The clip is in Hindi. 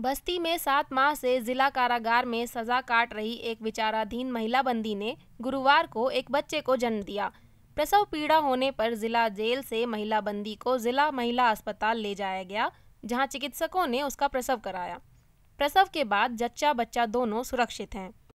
बस्ती में सात माह से जिला कारागार में सजा काट रही एक विचाराधीन महिला बंदी ने गुरुवार को एक बच्चे को जन्म दिया प्रसव पीड़ा होने पर जिला जेल से महिला बंदी को जिला महिला अस्पताल ले जाया गया जहां चिकित्सकों ने उसका प्रसव कराया प्रसव के बाद जच्चा बच्चा दोनों सुरक्षित हैं